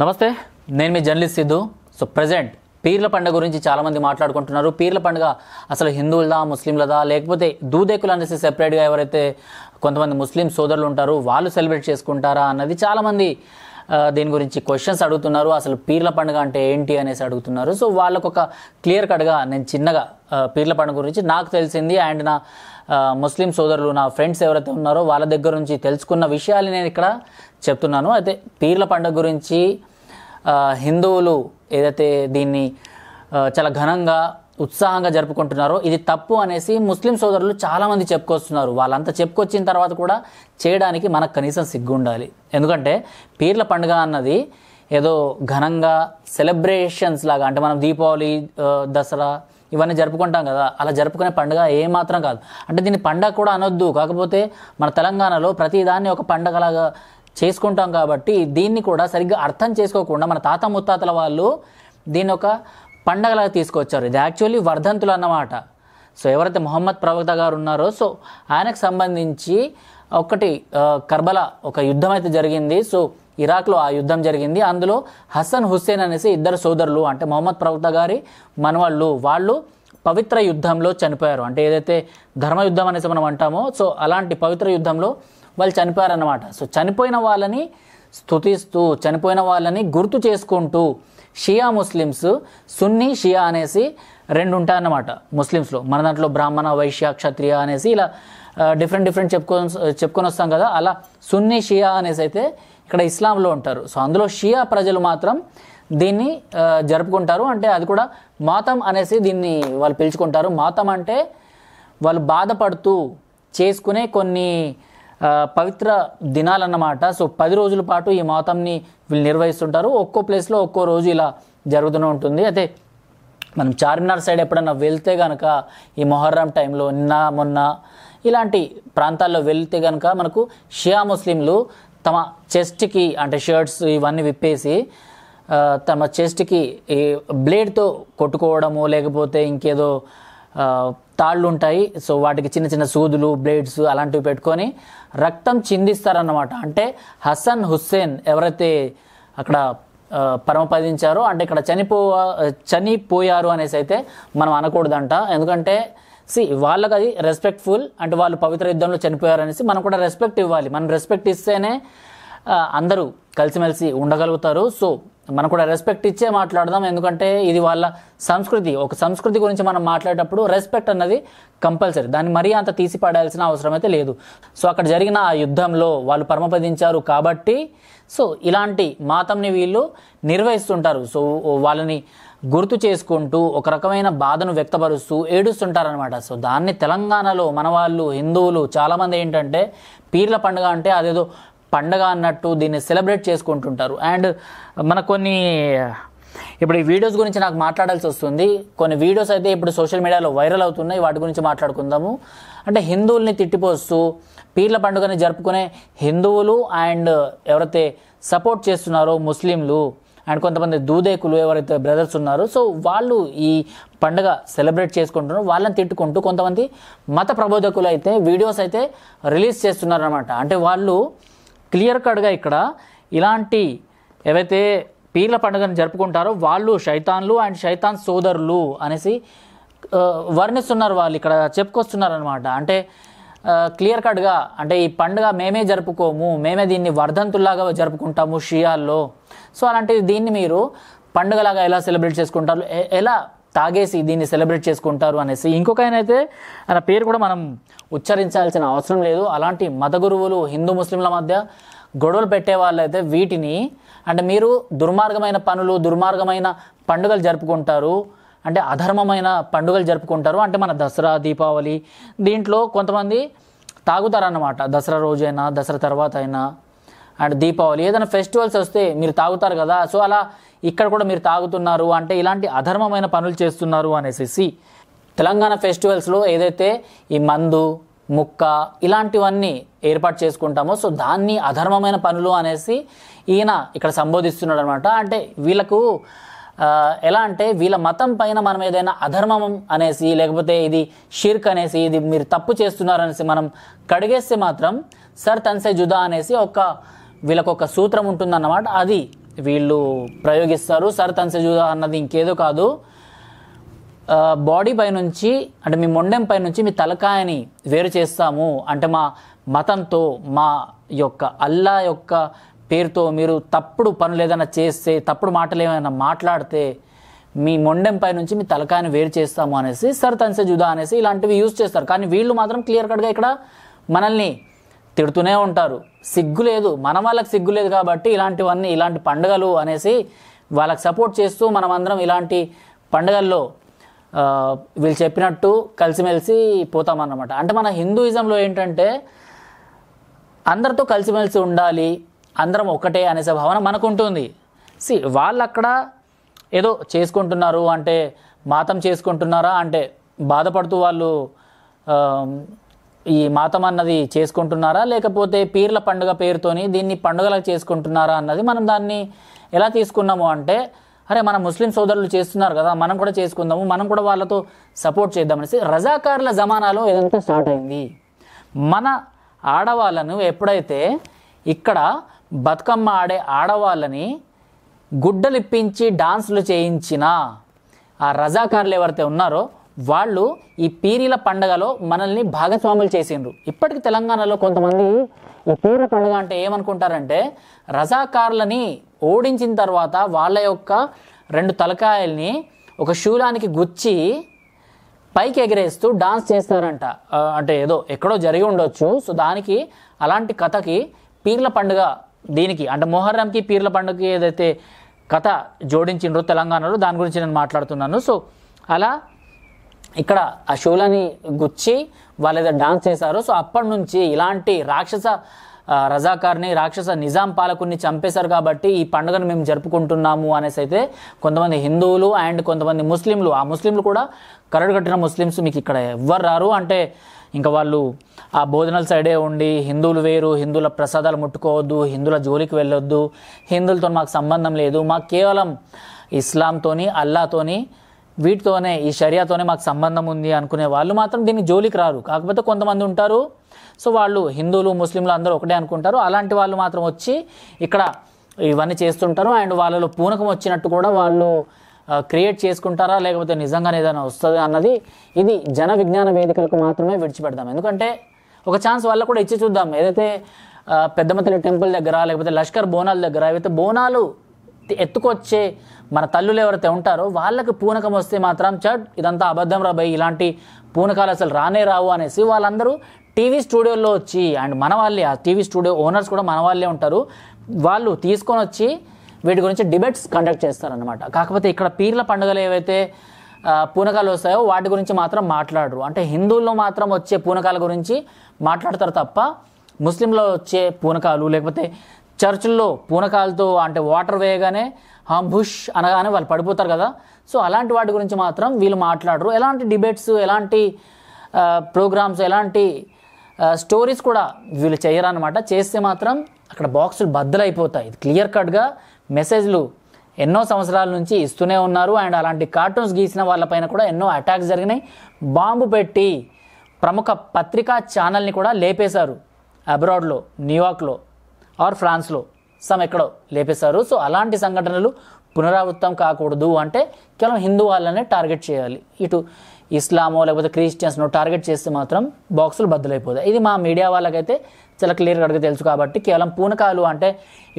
నమస్తే నేను మీ జర్నలిస్ట్ సిద్ధు సో ప్రజెంట్ పీర్ల పండుగ గురించి చాలామంది మాట్లాడుకుంటున్నారు పీర్ల పండుగ అసలు హిందువులదా ముస్లింలదా లేకపోతే దూదేకులు అనేసి సెపరేట్గా ఎవరైతే కొంతమంది ముస్లిం సోదరులు ఉంటారు వాళ్ళు సెలబ్రేట్ చేసుకుంటారా అన్నది చాలామంది దీని గురించి క్వశ్చన్స్ అడుగుతున్నారు అసలు పీర్ల పండుగ అంటే ఏంటి అనేసి అడుగుతున్నారు సో వాళ్ళకు ఒక క్లియర్ కట్గా నేను చిన్నగా పీర్ల పండుగ గురించి నాకు తెలిసింది అండ్ నా ముస్లిం సోదరులు నా ఫ్రెండ్స్ ఎవరైతే ఉన్నారో వాళ్ళ దగ్గర నుంచి తెలుసుకున్న విషయాలు నేను ఇక్కడ చెప్తున్నాను అయితే పీర్ల పండుగ గురించి హిందువులు ఏదైతే దీన్ని చాలా ఘనంగా ఉత్సాహంగా జరుపుకుంటున్నారో ఇది తప్పు అనేసి ముస్లిం సోదరులు చాలామంది చెప్పుకొస్తున్నారు వాళ్ళంతా చెప్పుకొచ్చిన తర్వాత కూడా చేయడానికి మనకు కనీసం సిగ్గు ఉండాలి ఎందుకంటే పీర్ల పండుగ అన్నది ఏదో ఘనంగా సెలబ్రేషన్స్ లాగా అంటే మనం దీపావళి దసరా ఇవన్నీ జరుపుకుంటాం కదా అలా జరుపుకునే పండుగ ఏమాత్రం కాదు అంటే దీన్ని పండగ కూడా అనొద్దు కాకపోతే మన తెలంగాణలో ప్రతిదాన్ని ఒక పండగలాగా చేసుకుంటాం కాబట్టి దీన్ని కూడా సరిగ్గా అర్థం చేసుకోకుండా మన తాత ముత్తాతల వాళ్ళు దీన్ని ఒక పండగలాగా తీసుకొచ్చారు ఇది యాక్చువల్లీ వర్ధంతులు అన్నమాట సో ఎవరైతే మొహమ్మద్ ప్రవక్త గారు ఉన్నారో సో ఆయనకు సంబంధించి ఒకటి కర్బలా ఒక యుద్ధం అయితే జరిగింది సో ఇరాక్లో ఆ యుద్ధం జరిగింది అందులో హసన్ హుస్సేన్ అనేసి ఇద్దరు సోదరులు అంటే మొహమ్మద్ ప్రవక్త గారి మనవాళ్ళు వాళ్ళు పవిత్ర యుద్ధంలో చనిపోయారు అంటే ఏదైతే ధర్మ యుద్ధం అనేసి మనం అంటామో సో అలాంటి పవిత్ర యుద్ధంలో వాళ్ళు చనిపోయారన్నమాట సో చనిపోయిన వాళ్ళని స్థుతిస్తూ చనిపోయిన వాళ్ళని గుర్తు చేసుకుంటూ షియా ముస్లిమ్స్ సున్నీ షియా అనేసి రెండు ఉంటాయన్నమాట ముస్లిమ్స్లో మన దాంట్లో బ్రాహ్మణ వైశ్య క్షత్రియ అనేసి ఇలా డిఫరెంట్ డిఫరెంట్ చెప్పుకొని చెప్పుకొని వస్తాం కదా అలా సున్నీ షియా అనేసి అయితే ఇక్కడ ఇస్లాంలో ఉంటారు సో అందులో షియా ప్రజలు మాత్రం దీన్ని జరుపుకుంటారు అంటే అది కూడా మాతం అనేసి దీన్ని వాళ్ళు పిలుచుకుంటారు మాతం అంటే వాళ్ళు బాధపడుతూ చేసుకునే కొన్ని పవిత్ర దినాలన్నమాట సో పది రోజుల పాటు ఈ మాతంని వీళ్ళు నిర్వహిస్తుంటారు ఒక్కో ప్లేస్లో ఒక్కో రోజు ఇలా జరుగుతూనే ఉంటుంది అయితే మనం చార్మినార్ సైడ్ ఎప్పుడన్నా వెళ్తే కనుక ఈ మొహర్రం టైంలో నిన్న మొన్న ఇలాంటి ప్రాంతాల్లో వెళ్తే కనుక మనకు షియా ముస్లింలు తమ చెస్ట్కి అంటే షర్ట్స్ ఇవన్నీ విప్పేసి తమ చెస్ట్కి ఈ బ్లేడ్తో కొట్టుకోవడము లేకపోతే ఇంకేదో తాళ్ళు ఉంటాయి సో వాటికి చిన్న చిన్న సూదులు బ్లేడ్స్ అలాంటివి పెట్టుకొని రక్తం చిందిస్తారన్నమాట అంటే హసన్ హుస్సేన్ ఎవరైతే అక్కడ పరమపదించారో అంటే ఇక్కడ చనిపో చనిపోయారు అనేసి అయితే మనం అనకూడదంట ఎందుకంటే సి వాళ్ళకి అది రెస్పెక్ట్ఫుల్ అంటే వాళ్ళు పవిత్ర యుద్ధంలో చనిపోయారు అనేసి మనం కూడా రెస్పెక్ట్ ఇవ్వాలి మనం రెస్పెక్ట్ ఇస్తేనే అందరూ కలిసిమెలిసి ఉండగలుగుతారు సో మనం కూడా రెస్పెక్ట్ ఇచ్చే మాట్లాడదాం ఎందుకంటే ఇది వాళ్ళ సంస్కృతి ఒక సంస్కృతి గురించి మనం మాట్లాడేటప్పుడు రెస్పెక్ట్ అన్నది కంపల్సరీ దాన్ని మరీ అంత తీసి పడాల్సిన అవసరం అయితే లేదు సో అక్కడ జరిగిన ఆ యుద్ధంలో వాళ్ళు పరమపదించారు కాబట్టి సో ఇలాంటి మాతంని వీళ్ళు నిర్వహిస్తుంటారు సో వాళ్ళని గుర్తు చేసుకుంటూ ఒక రకమైన బాధను వ్యక్తపరుస్తూ ఏడుస్తుంటారనమాట సో దాన్ని తెలంగాణలో మన వాళ్ళు హిందువులు చాలామంది ఏంటంటే పీర్ల పండుగ అంటే అదేదో పండగ అన్నట్టు దీన్ని సెలబ్రేట్ చేసుకుంటుంటారు అండ్ మన కొన్ని ఇప్పుడు ఈ వీడియోస్ గురించి నాకు మాట్లాడాల్సి వస్తుంది కొన్ని వీడియోస్ అయితే ఇప్పుడు సోషల్ మీడియాలో వైరల్ అవుతున్నాయి వాటి గురించి మాట్లాడుకుందాము అంటే హిందువుల్ని తిట్టిపోస్తూ పీర్ల పండుగని జరుపుకునే హిందువులు అండ్ ఎవరైతే సపోర్ట్ చేస్తున్నారో ముస్లింలు అండ్ కొంతమంది దూదేకులు ఎవరైతే బ్రదర్స్ ఉన్నారో సో వాళ్ళు ఈ పండుగ సెలబ్రేట్ చేసుకుంటున్నారు వాళ్ళని తిట్టుకుంటూ కొంతమంది మత ప్రబోధకులు అయితే వీడియోస్ అయితే రిలీజ్ చేస్తున్నారు అనమాట అంటే వాళ్ళు క్లియర్ కట్గా ఇక్కడ ఇలాంటి ఏవైతే పీర్ల పండుగను జరుపుకుంటారో వాళ్ళు శైతాన్లు అండ్ శైతాన్ సోదరులు అనేసి వర్ణిస్తున్నారు వాళ్ళు ఇక్కడ చెప్పుకొస్తున్నారు అనమాట అంటే క్లియర్ కట్గా అంటే ఈ పండుగ మేమే జరుపుకోము మేమే దీన్ని వర్ధంతుల్లాగా జరుపుకుంటాము షియాల్లో సో అలాంటిది దీన్ని మీరు పండుగలాగా ఎలా సెలబ్రేట్ చేసుకుంటారు ఎలా తాగేసి దీన్ని సెలబ్రేట్ చేసుకుంటారు అనేసి ఇంకొక ఆయన అయితే ఆయన పేరు కూడా మనం ఉచ్చరించాల్సిన అవసరం లేదు అలాంటి మత గురువులు హిందూ ముస్లింల మధ్య గొడవలు పెట్టే వాళ్ళైతే వీటిని అంటే మీరు దుర్మార్గమైన పనులు దుర్మార్గమైన పండుగలు జరుపుకుంటారు అంటే అధర్మమైన పండుగలు జరుపుకుంటారు అంటే మన దసరా దీపావళి దీంట్లో కొంతమంది తాగుతారన్నమాట దసరా రోజైనా దసరా తర్వాత అయినా అండ్ దీపావళి ఏదైనా ఫెస్టివల్స్ వస్తే మీరు తాగుతారు కదా సో అలా ఇక్కడ కూడా మీరు తాగుతున్నారు అంటే ఇలాంటి అధర్మమైన పనులు చేస్తున్నారు అనేసి తెలంగాణ ఫెస్టివల్స్లో ఏదైతే ఈ మందు ముక్క ఇలాంటివన్నీ ఏర్పాటు చేసుకుంటామో సో దాన్ని అధర్మమైన పనులు అనేసి ఈయన ఇక్కడ సంబోధిస్తున్నాడు అనమాట అంటే వీళ్ళకు ఎలా అంటే వీళ్ళ మతం పైన మనం ఏదైనా అధర్మం అనేసి లేకపోతే ఇది షిర్క్ అనేసి ఇది మీరు తప్పు చేస్తున్నారు అనేసి మనం కడిగేస్తే మాత్రం సర్ తన్సే జుదా అనేసి ఒక వీళ్ళకు ఒక సూత్రం ఉంటుందన్నమాట అది వీళ్ళు ప్రయోగిస్తారు సర్ తన్సజుదా అన్నది ఇంకేదో కాదు బాడీ పైనుంచి అంటే మీ మొండెం పైనుంచి మీ తలకాయని వేరు చేస్తాము అంటే మా మతంతో మా యొక్క అల్లా యొక్క పేరుతో మీరు తప్పుడు పనులు ఏదైనా చేస్తే తప్పుడు మాటలు ఏమైనా మాట్లాడితే మీ మొండెం పై నుంచి మీ తలకాయని వేరు చేస్తాము అనేసి సర్ తన్సే అనేసి ఇలాంటివి యూజ్ చేస్తారు కానీ వీళ్ళు మాత్రం క్లియర్ కట్గా ఇక్కడ మనల్ని తిడుతూనే ఉంటారు సిగ్గు లేదు మన వాళ్ళకి సిగ్గు లేదు కాబట్టి ఇలాంటివన్నీ ఇలాంటి పండుగలు అనేసి వాళ్ళకి సపోర్ట్ చేస్తూ మనమందరం ఇలాంటి పండుగల్లో వీళ్ళు చెప్పినట్టు కలిసిమెలిసి పోతామన్నమాట అంటే మన హిందూయిజంలో ఏంటంటే అందరితో కలిసిమెలిసి ఉండాలి అందరం ఒకటే అనేసే భావన మనకు ఉంటుంది సి వాళ్ళు అక్కడ ఏదో చేసుకుంటున్నారు అంటే మాతం చేసుకుంటున్నారా అంటే బాధపడుతూ వాళ్ళు ఈ మాతం అన్నది చేసుకుంటున్నారా లేకపోతే పీర్ల పండుగ పేరుతోని దీన్ని పండుగలకు చేసుకుంటున్నారా అన్నది మనం దాన్ని ఎలా తీసుకున్నాము అంటే అరే మన ముస్లిం సోదరులు చేస్తున్నారు కదా మనం కూడా చేసుకుందాము మనం కూడా వాళ్ళతో సపోర్ట్ చేద్దామనేసి రజాకారుల జమానాలో ఏదంతా స్టార్ట్ అయింది మన ఆడవాళ్ళను ఎప్పుడైతే ఇక్కడ బతుకమ్మ ఆడే ఆడవాళ్ళని గుడ్డలిప్పించి డాన్సులు చేయించిన ఆ రజాకారులు ఎవరైతే ఉన్నారో వాళ్ళు ఈ పీరీల పండగలో మనల్ని భాగస్వాములు చేసిండ్రు ఇప్పటికి తెలంగాణలో కొంతమంది ఈ పీర్ల పండుగ అంటే ఏమనుకుంటారంటే రజాకారులని ఓడించిన తర్వాత వాళ్ళ యొక్క రెండు తలకాయల్ని ఒక శూలానికి గుచ్చి పైకి ఎగిరేస్తూ డాన్స్ చేస్తారంట అంటే ఏదో ఎక్కడో జరిగి ఉండొచ్చు సో దానికి అలాంటి కథకి పీర్ల పండుగ దీనికి అంటే మొహర్రంకి పీర్ల పండుగకి ఏదైతే కథ జోడించిండ్రో తెలంగాణలో దాని గురించి నేను మాట్లాడుతున్నాను సో అలా ఇక్కడ ఆ షోలని గుచ్చి వాళ్ళ ఏదో డాన్స్ చేశారు సో అప్పటి నుంచి ఇలాంటి రాక్షస రజాకార్ని రాక్షస నిజాం పాలకుని చంపేశారు కాబట్టి ఈ పండుగను మేము జరుపుకుంటున్నాము అనేసి అయితే కొంతమంది హిందువులు అండ్ కొంతమంది ముస్లింలు ఆ ముస్లింలు కూడా కరడు కట్టిన ముస్లిమ్స్ మీకు ఇక్కడ ఎవ్వరు రారు అంటే ఇంకా వాళ్ళు ఆ భోజనాల సైడే ఉండి హిందువులు వేరు హిందువుల ప్రసాదాలు ముట్టుకోవద్దు హిందువుల జోలికి వెళ్ళొద్దు హిందువులతో మాకు సంబంధం లేదు మాకు కేవలం ఇస్లాంతోని అల్లాతోని వీటితోనే ఈ షరియాతోనే మాకు సంబంధం ఉంది అనుకునే వాళ్ళు మాత్రం దీన్ని జోలికి రారు కాకపోతే కొంతమంది ఉంటారు సో వాళ్ళు హిందువులు ముస్లింలు అందరూ ఒకటే అనుకుంటారు అలాంటి వాళ్ళు మాత్రం వచ్చి ఇక్కడ ఇవన్నీ చేస్తుంటారు అండ్ వాళ్ళలో పూనకం వచ్చినట్టు కూడా వాళ్ళు క్రియేట్ చేసుకుంటారా లేకపోతే నిజంగానే ఏదైనా వస్తుంది అన్నది ఇది జన విజ్ఞాన వేదికలకు మాత్రమే విడిచిపెడదాం ఎందుకంటే ఒక ఛాన్స్ వల్ల కూడా ఇచ్చి చూద్దాం ఏదైతే పెద్దమతల టెంపుల్ దగ్గర లేకపోతే లష్కర్ బోనాల దగ్గర ఏవైతే బోనాలు ఎత్తి ఎత్తుకొచ్చే మన తల్లులు ఎవరైతే ఉంటారో వాళ్ళకి పూనకం వస్తే మాత్రం చట్ ఇదంతా అబద్ధం రాబాయి ఇలాంటి పూనకాలు అసలు రానే రావు అనేసి వాళ్ళందరూ టీవీ స్టూడియోలో వచ్చి అండ్ మన వాళ్ళే ఆ టీవీ స్టూడియో ఓనర్స్ కూడా మన వాళ్ళే ఉంటారు వాళ్ళు తీసుకొని వచ్చి వీటి గురించి డిబేట్స్ కండక్ట్ చేస్తారనమాట కాకపోతే ఇక్కడ పీర్ల పండుగలు ఏవైతే పూనకాలు వస్తాయో వాటి గురించి మాత్రం మాట్లాడరు అంటే హిందువుల్లో మాత్రం వచ్చే పూనకాల గురించి మాట్లాడతారు తప్ప ముస్లింలో వచ్చే పూనకాలు లేకపోతే చర్చిల్లో పూనకాలతో అంటే వాటర్ వేయగానే బుష్ అనగానే వాళ్ళు పడిపోతారు కదా సో అలాంటి వాటి గురించి మాత్రం వీళ్ళు మాట్లాడరు ఎలాంటి డిబేట్స్ ఎలాంటి ప్రోగ్రామ్స్ ఎలాంటి స్టోరీస్ కూడా వీళ్ళు అనమాట చేస్తే మాత్రం అక్కడ బాక్సులు బద్దలైపోతాయి క్లియర్ కట్గా మెసేజ్లు ఎన్నో సంవత్సరాల నుంచి ఇస్తూనే ఉన్నారు అండ్ అలాంటి కార్టూన్స్ గీసిన వాళ్ళపైన కూడా ఎన్నో అటాక్స్ జరిగినాయి బాంబు పెట్టి ప్రముఖ పత్రికా ఛానల్ని కూడా లేపేశారు అబ్రాడ్లో న్యూయార్క్లో ఆర్ ఫ్రాన్స్లో సమ్ ఎక్కడో లేపేశారు సో అలాంటి సంఘటనలు పునరావృతం కాకూడదు అంటే కేవలం హిందూ వాళ్ళనే టార్గెట్ చేయాలి ఇటు ఇస్లామో లేకపోతే క్రిస్టియన్స్ను టార్గెట్ చేస్తే మాత్రం బాక్సులు బద్దలైపోతాయి ఇది మా మీడియా వాళ్ళకైతే చాలా క్లియర్గా అడిగి తెలుసు కాబట్టి కేవలం పూనకాలు అంటే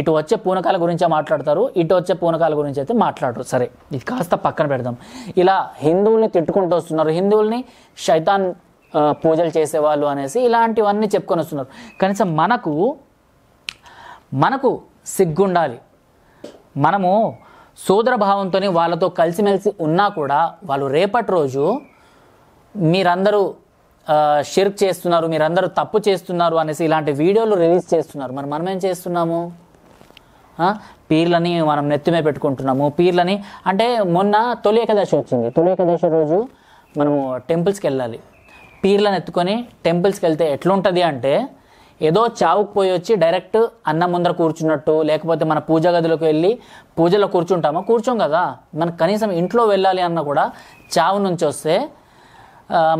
ఇటు వచ్చే పూనకాల గురించే మాట్లాడతారు ఇటు వచ్చే పూనకాల గురించి అయితే మాట్లాడరు సరే ఇది కాస్త పక్కన పెడదాం ఇలా హిందువుల్ని తిట్టుకుంటూ వస్తున్నారు హిందువుల్ని శైతాన్ పూజలు చేసేవాళ్ళు అనేసి ఇలాంటివన్నీ చెప్పుకొని వస్తున్నారు కనీసం మనకు మనకు సిగ్గుండాలి మనము సోదరభావంతోనే వాళ్ళతో కలిసిమెలిసి ఉన్నా కూడా వాళ్ళు రేపటి రోజు మీరందరూ షిర్క్ చేస్తున్నారు మీరందరూ తప్పు చేస్తున్నారు అనేసి ఇలాంటి వీడియోలు రిలీజ్ చేస్తున్నారు మరి మనం ఏం చేస్తున్నాము పీర్లని మనం నెత్తిమే పెట్టుకుంటున్నాము పీర్లని అంటే మొన్న తొలి ఏకదశి వచ్చింది తొలి ఏకదశి రోజు మనము టెంపుల్స్కి వెళ్ళాలి పీర్లను ఎత్తుకొని టెంపుల్స్కి వెళ్తే ఎట్లుంటుంది అంటే ఏదో చావుకు పోయి వచ్చి డైరెక్ట్ అన్నం ముందర కూర్చున్నట్టు లేకపోతే మన పూజ గదిలోకి వెళ్ళి పూజలో కూర్చుంటామో కూర్చోం కదా మనకు కనీసం ఇంట్లో వెళ్ళాలి అన్న కూడా చావు నుంచి వస్తే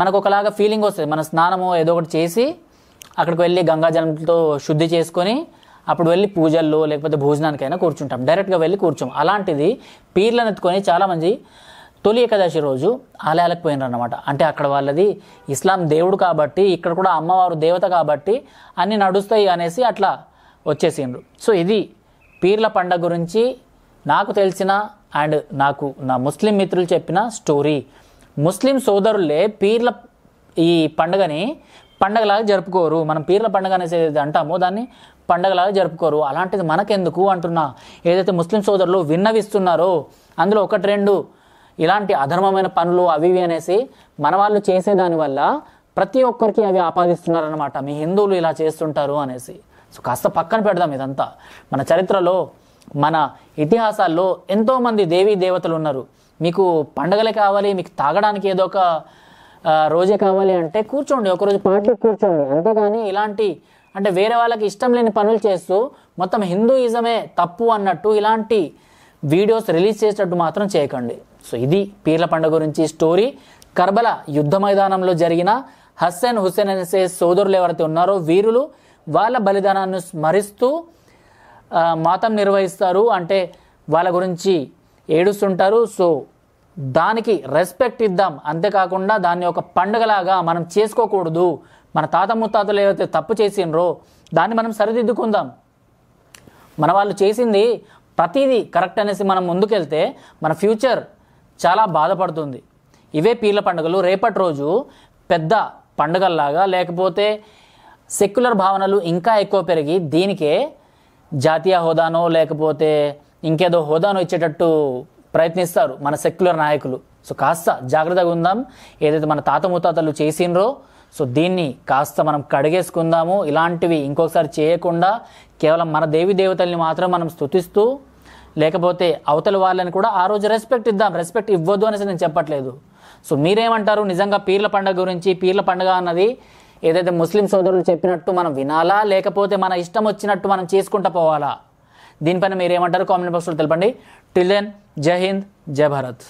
మనకు ఒకలాగా ఫీలింగ్ వస్తుంది మన స్నానము ఏదో ఒకటి చేసి అక్కడికి వెళ్ళి గంగాజలంతో శుద్ధి చేసుకొని అప్పుడు వెళ్ళి పూజల్లో లేకపోతే భోజనానికైనా కూర్చుంటాం డైరెక్ట్గా వెళ్ళి కూర్చోం అలాంటిది పీర్లను ఎత్తుకొని చాలామంది తొలి ఏకాదశి రోజు ఆలయాలకు పోయినారు అనమాట అంటే అక్కడ వాళ్ళది ఇస్లాం దేవుడు కాబట్టి ఇక్కడ కూడా అమ్మవారు దేవత కాబట్టి అన్నీ నడుస్తాయి అనేసి అట్లా వచ్చేసిండ్రు సో ఇది పీర్ల పండగ గురించి నాకు తెలిసిన అండ్ నాకు నా ముస్లిం మిత్రులు చెప్పిన స్టోరీ ముస్లిం సోదరులే పీర్ల ఈ పండుగని పండగలాగా జరుపుకోరు మనం పీర్ల పండుగ అనేసి అంటామో దాన్ని పండగలాగా జరుపుకోరు అలాంటిది మనకెందుకు అంటున్నా ఏదైతే ముస్లిం సోదరులు విన్నవిస్తున్నారో అందులో ఒకటి రెండు ఇలాంటి అధర్మమైన పనులు అవి ఇవి అనేసి మన వాళ్ళు చేసేదానివల్ల ప్రతి ఒక్కరికి అవి ఆపాదిస్తున్నారనమాట మీ హిందువులు ఇలా చేస్తుంటారు అనేసి సో కాస్త పక్కన పెడదాం ఇదంతా మన చరిత్రలో మన ఇతిహాసాల్లో ఎంతోమంది దేవీ దేవతలు ఉన్నారు మీకు పండగలే కావాలి మీకు తాగడానికి ఏదో ఒక రోజే కావాలి అంటే కూర్చోండి ఒకరోజు పాటలు కూర్చోండి అంతేగాని ఇలాంటి అంటే వేరే వాళ్ళకి ఇష్టం లేని పనులు చేస్తూ మొత్తం హిందూయిజమే తప్పు అన్నట్టు ఇలాంటి వీడియోస్ రిలీజ్ చేసేటట్టు మాత్రం చేయకండి సో ఇది పీర్ల పండుగ గురించి స్టోరీ కర్బల యుద్ధ మైదానంలో జరిగిన హస్సన్ హుస్సేన్ అనేసే సోదరులు ఎవరైతే ఉన్నారో వీరులు వాళ్ళ బలిదానాన్ని స్మరిస్తూ మాతం నిర్వహిస్తారు అంటే వాళ్ళ గురించి ఏడుస్తుంటారు సో దానికి రెస్పెక్ట్ ఇద్దాం అంతేకాకుండా దాన్ని ఒక పండుగలాగా మనం చేసుకోకూడదు మన తాత ముత్తాతలు ఏవైతే తప్పు చేసినరో దాన్ని మనం సరిదిద్దుకుందాం మన వాళ్ళు చేసింది ప్రతిదీ కరెక్ట్ అనేసి మనం ముందుకెళ్తే మన ఫ్యూచర్ చాలా బాధపడుతుంది ఇవే పీర్ల పండుగలు రేపటి రోజు పెద్ద పండుగల్లాగా లేకపోతే సెక్యులర్ భావనలు ఇంకా ఎక్కువ పెరిగి దీనికే జాతీయ హోదానో లేకపోతే ఇంకేదో హోదానో ఇచ్చేటట్టు ప్రయత్నిస్తారు మన సెక్యులర్ నాయకులు సో కాస్త జాగ్రత్తగా ఉందాం ఏదైతే మన తాత ముత్తాతలు చేసినరో సో దీన్ని కాస్త మనం కడిగేసుకుందాము ఇలాంటివి ఇంకొకసారి చేయకుండా కేవలం మన దేవి దేవతల్ని మాత్రం మనం స్థుతిస్తూ లేకపోతే అవతల వాళ్ళని కూడా ఆ రోజు రెస్పెక్ట్ ఇద్దాం రెస్పెక్ట్ ఇవ్వద్దు అనేసి నేను చెప్పట్లేదు సో మీరేమంటారు నిజంగా పీర్ల పండుగ గురించి పీర్ల పండుగ అన్నది ఏదైతే ముస్లిం సోదరులు చెప్పినట్టు మనం వినాలా లేకపోతే మన ఇష్టం వచ్చినట్టు మనం చేసుకుంటూ పోవాలా దీనిపైన మీరేమంటారు కామెంట్ బాక్స్లో తెలపండి టిల్ దెన్ జై హింద్ జై భారత్